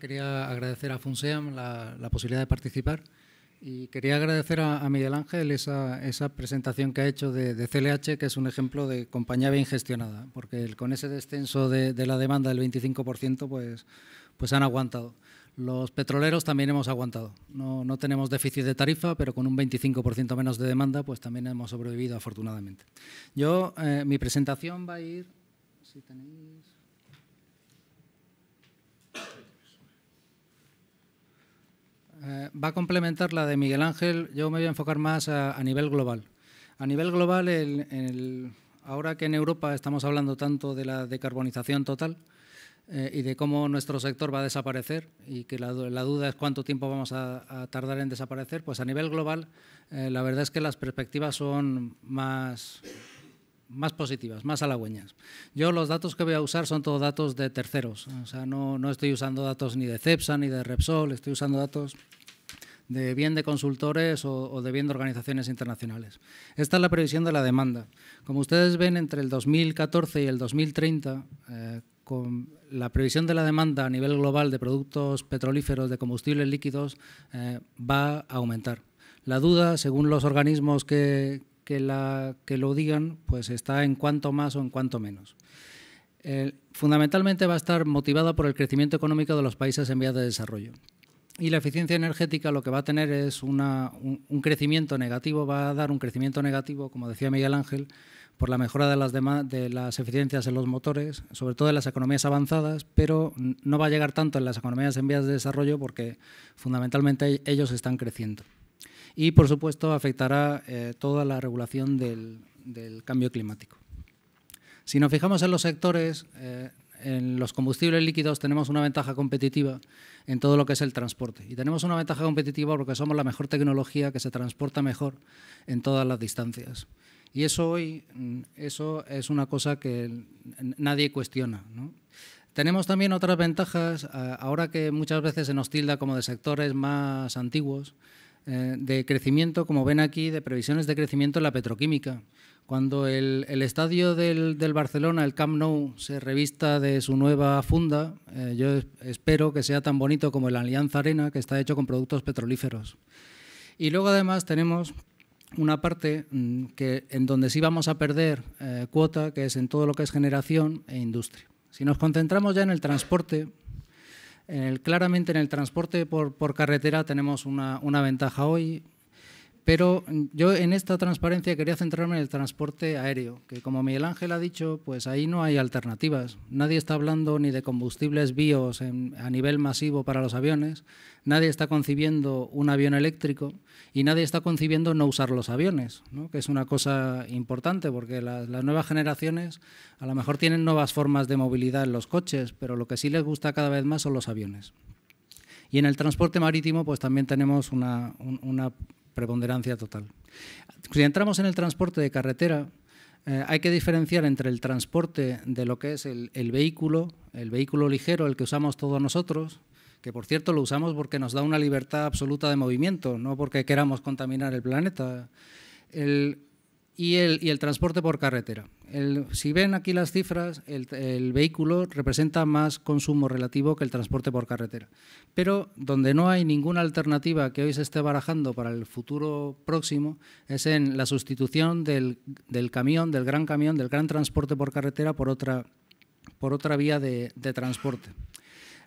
quería agradecer a FUNSEAM la, la posibilidad de participar y quería agradecer a, Miguel Ángel esa, esa, presentación que ha hecho de, CLH, que es un ejemplo de compañía bien gestionada, porque con ese descenso de, la demanda del 25%, pues, pues han aguantado. Los petroleros también hemos aguantado. No, no tenemos déficit de tarifa, pero con un 25% menos de demanda, pues también hemos sobrevivido afortunadamente. Yo, eh, mi presentación va a ir, si Eh, va a complementar la de Miguel Ángel. Yo me voy a enfocar más a, nivel global. A nivel global, ahora que en Europa estamos hablando tanto de la decarbonización total eh, y de cómo nuestro sector va a desaparecer y que la, duda es cuánto tiempo vamos a, tardar en desaparecer, pues a nivel global eh, la verdad es que las perspectivas son más, más positivas, más halagüeñas. Yo los datos que voy a usar son todos datos de terceros, o sea, no, estoy usando datos ni de CEPSA ni de Repsol, estoy usando datos de bien de consultores o, de bien de organizaciones internacionales. Esta es la previsión de la demanda. Como ustedes ven, entre el 2014 y el 2030, eh, con la previsión de la demanda a nivel global de productos petrolíferos, de combustibles líquidos, eh, va a aumentar. La duda, según los organismos que, que, la, que lo digan, pues está en cuanto más o en cuanto menos. fundamentalmente va a estar motivada por el crecimiento económico de los países en vías de desarrollo. Y la eficiencia energética lo que va a tener es un, crecimiento negativo, va a dar un crecimiento negativo, como decía Miguel Ángel, por la mejora de las, de las eficiencias en los motores, sobre todo en las economías avanzadas, pero no va a llegar tanto en las economías en vías de desarrollo porque fundamentalmente ellos están creciendo y, por supuesto, afectará eh, toda la regulación del, cambio climático. Si nos fijamos en los sectores, eh, en los combustibles líquidos tenemos una ventaja competitiva en todo lo que es el transporte. Y tenemos una ventaja competitiva porque somos la mejor tecnología que se transporta mejor en todas las distancias. Y eso hoy mm, eso es una cosa que nadie cuestiona. Tenemos también otras ventajas, ahora que muchas veces se nos tilda como de sectores más antiguos, eh, de crecimiento, como ven aquí, de previsiones de crecimiento en la petroquímica. Cuando el, estadio del, del, Barcelona, el Camp Nou, se revista de su nueva funda, eh, yo espero que sea tan bonito como el Alianza Arena, que está hecho con productos petrolíferos. Y luego además tenemos una parte mm, que, en donde sí vamos a perder eh, cuota, que es en todo lo que es generación e industria. Si nos concentramos ya en el transporte, claramente en el transporte por, por carretera tenemos una ventaja hoy, pero mm, yo en esta transparencia quería centrarme en el transporte aéreo, que como Miguel Ángel ha dicho, pues ahí no hay alternativas. Nadie está hablando ni de combustibles bios en, a nivel masivo para los aviones, nadie está concibiendo un avión eléctrico y nadie está concibiendo no usar los aviones, que es una cosa importante porque las nuevas generaciones a lo mejor tienen nuevas formas de movilidad en los coches, pero lo que sí les gusta cada vez más son los aviones. Y en el transporte marítimo, pues también tenemos una, preponderancia total. Si entramos en el transporte de carretera, eh, hay que diferenciar entre el transporte de lo que es el, vehículo, el vehículo ligero, el que usamos todos nosotros, que por cierto lo usamos porque nos da una libertad absoluta de movimiento, no porque queramos contaminar el planeta. El, y el, transporte por carretera. si ven aquí las cifras, el, vehículo representa más consumo relativo que el transporte por carretera. Pero donde no hay ninguna alternativa que hoy se esté barajando para el futuro próximo es en la sustitución del, camión, del gran camión, del gran transporte por carretera por otra, por otra vía de transporte.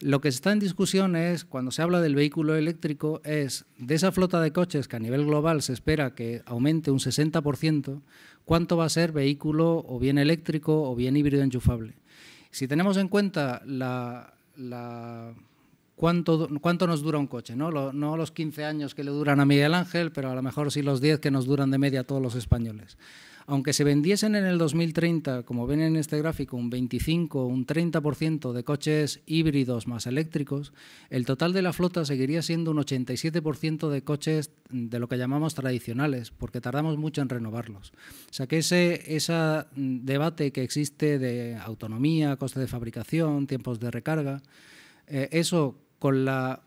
Lo que está en discusión es, cuando se habla del vehículo eléctrico, es de esa flota de coches que a nivel global se espera que aumente un 60%, cuánto va a ser vehículo o bien eléctrico o bien híbrido enchufable. Si tenemos en cuenta cuánto, nos dura un coche, ¿no? no los 15 años que le duran a Miguel Ángel, pero a lo mejor sí los 10 que nos duran de media a todos los españoles aunque se vendiesen en el 2030, como ven en este gráfico, un 25 o un 30% de coches híbridos más eléctricos, el total de la flota seguiría siendo un 87% de coches de lo que llamamos tradicionales, porque tardamos mucho en renovarlos. O sea que ese, mm, debate que existe de autonomía, coste de fabricación, tiempos de recarga, eh, eso con la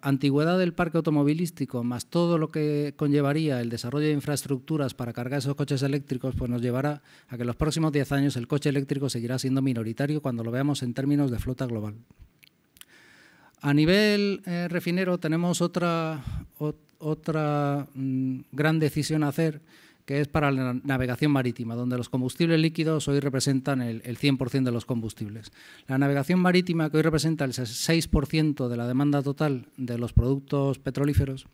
antigüedad del parque automovilístico más todo lo que conllevaría el desarrollo de infraestructuras para cargar esos coches eléctricos, pues nos llevará a que en los próximos 10 años el coche eléctrico seguirá siendo minoritario cuando lo veamos en términos de flota global. A nivel eh, refinero tenemos otra, otra mm, gran decisión a hacer que es para la navegación marítima, donde los combustibles líquidos hoy representan el, 100% de los combustibles. La navegación marítima, que hoy representa el 6% de la demanda total de los productos petrolíferos,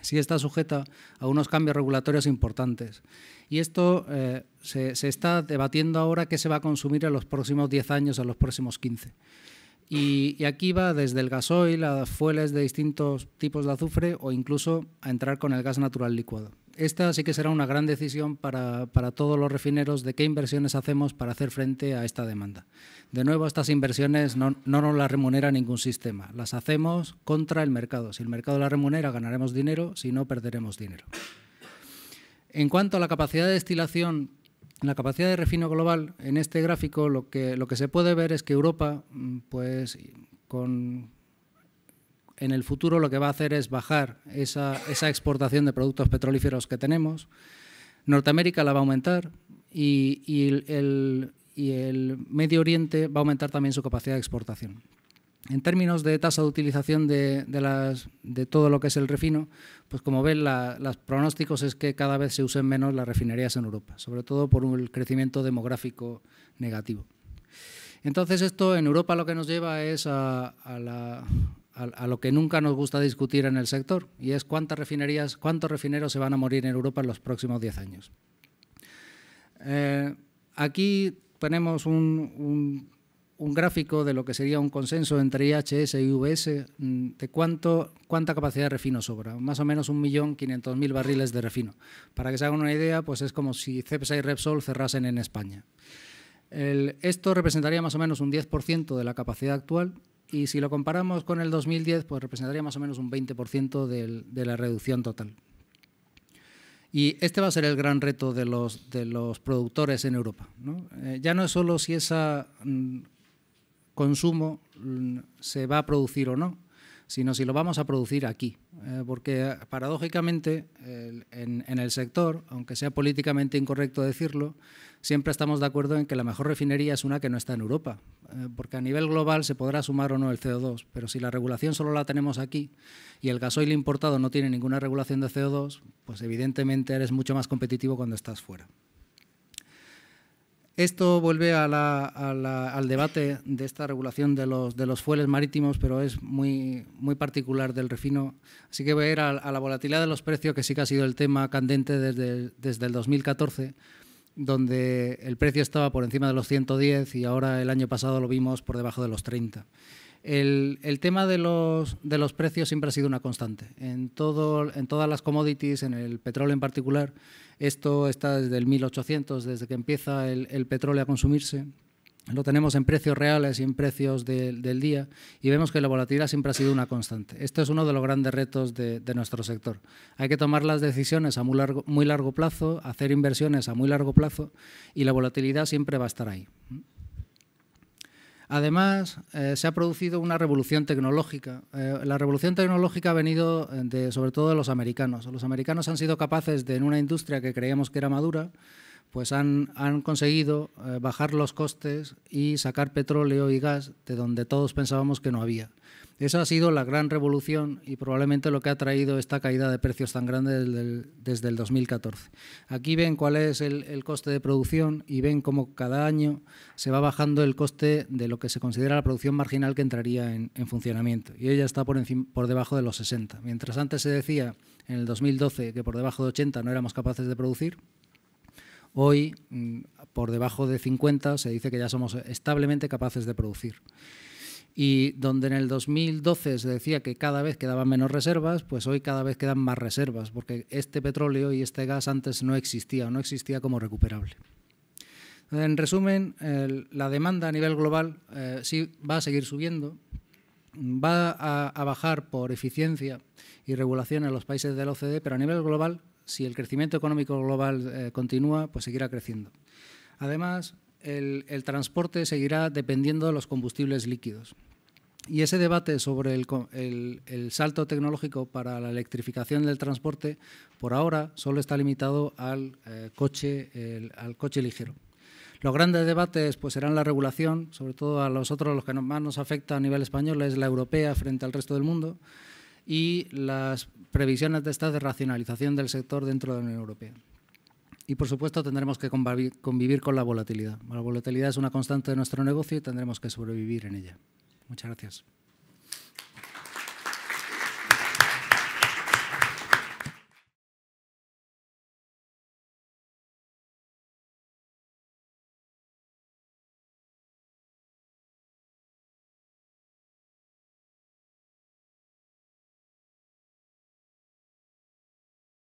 sí está sujeta a unos cambios regulatorios importantes. Y esto eh, se, está debatiendo ahora qué se va a consumir en los próximos 10 años, en los próximos 15. Y, aquí va desde el gasoil a fueles de distintos tipos de azufre o incluso a entrar con el gas natural licuado esta sí que será una gran decisión para, todos los refineros de qué inversiones hacemos para hacer frente a esta demanda. De nuevo, estas inversiones no, nos las remunera ningún sistema, las hacemos contra el mercado. Si el mercado las remunera, ganaremos dinero, si no, perderemos dinero. En cuanto a la capacidad de destilación, la capacidad de refino global, en este gráfico lo que, lo que se puede ver es que Europa, mm, pues con en el futuro lo que va a hacer es bajar esa, exportación de productos petrolíferos que tenemos. Norteamérica la va a aumentar y, el, Medio Oriente va a aumentar también su capacidad de exportación. En términos de tasa de utilización de, todo lo que es el refino, pues como ven, los pronósticos es que cada vez se usen menos las refinerías en Europa, sobre todo por un crecimiento demográfico negativo. Entonces esto en Europa lo que nos lleva es a, la, a, lo que nunca nos gusta discutir en el sector, y es cuántas refinerías, cuántos refineros se van a morir en Europa en los próximos 10 años. Eh, aquí tenemos un, gráfico de lo que sería un consenso entre IHS y VS mm, de cuánta capacidad de refino sobra, más o menos 1.500.000 barriles de refino. Para que se hagan una idea, pues es como si Cepsa y Repsol cerrasen en España. esto representaría más o menos un 10% de la capacidad actual y si lo comparamos con el 2010, pues representaría más o menos un 20% de la reducción total. Y este va a ser el gran reto de los, de los productores en Europa. Eh, ya no es solo si ese mm, consumo mm, se va a producir o no, sino si lo vamos a producir aquí. Eh, porque eh, paradójicamente en, el sector, aunque sea políticamente incorrecto decirlo, siempre estamos de acuerdo en que la mejor refinería es una que no está en Europa. Eh, porque a nivel global se podrá sumar o no el CO2, pero si la regulación solo la tenemos aquí y el gasoil importado no tiene ninguna regulación de CO2, pues evidentemente eres mucho más competitivo cuando estás fuera. Esto vuelve al debate de esta regulación de los, de los fueles marítimos, pero es muy, particular del refino. Así que voy a ir a, la volatilidad de los precios, que sí que ha sido el tema candente desde, desde el 2014 donde el precio estaba por encima de los 110 y ahora el año pasado lo vimos por debajo de los 30. El, tema de los, precios siempre ha sido una constante. En, todas las commodities, en el petróleo en particular, esto está desde el 1800, desde que empieza el, petróleo a consumirse. Lo tenemos en precios reales y en precios del día y vemos que la volatilidad siempre ha sido una constante. Esto es uno de los grandes retos de, nuestro sector. Hay que tomar las decisiones a muy muy largo plazo, hacer inversiones a muy largo plazo y la volatilidad siempre va a estar ahí. Además, eh, se ha producido una revolución tecnológica. Eh, la revolución tecnológica ha venido eh, sobre todo de los americanos. Los americanos han sido capaces de, en una industria que creíamos que era madura, pues han, conseguido eh, bajar los costes y sacar petróleo y gas de donde todos pensábamos que no había. Esa ha sido la gran revolución y probablemente lo que ha traído esta caída de precios tan grande desde el, 2014. Aquí ven cuál es el, coste de producción y ven cómo cada año se va bajando el coste de lo que se considera la producción marginal que entraría en, funcionamiento. Y ella está por, por debajo de los 60. Mientras antes se decía en el 2012 que por debajo de 80 no éramos capaces de producir, Hoy, mm, por debajo de 50, se dice que ya somos establemente capaces de producir. Y donde en el 2012 se decía que cada vez quedaban menos reservas, pues hoy cada vez quedan más reservas, porque este petróleo y este gas antes no existía, no existía como recuperable. En resumen, la demanda a nivel global eh, sí va a seguir subiendo, va a, a, bajar por eficiencia y regulación en los países del OCDE, pero a nivel global si el crecimiento económico global eh, continúa, pues seguirá creciendo. Además, el, transporte seguirá dependiendo de los combustibles líquidos. Y ese debate sobre el, salto tecnológico para la electrificación del transporte, por ahora, solo está limitado eh, al, coche, ligero. Los grandes debates pues, serán la regulación, sobre todo a los otros, los que más nos afecta a nivel español, es la europea frente al resto del mundo, y las previsiones de esta racionalización del sector dentro de la Unión Europea. Y, por supuesto, tendremos que convivir con la volatilidad. La volatilidad es una constante de nuestro negocio y tendremos que sobrevivir en ella. Muchas gracias.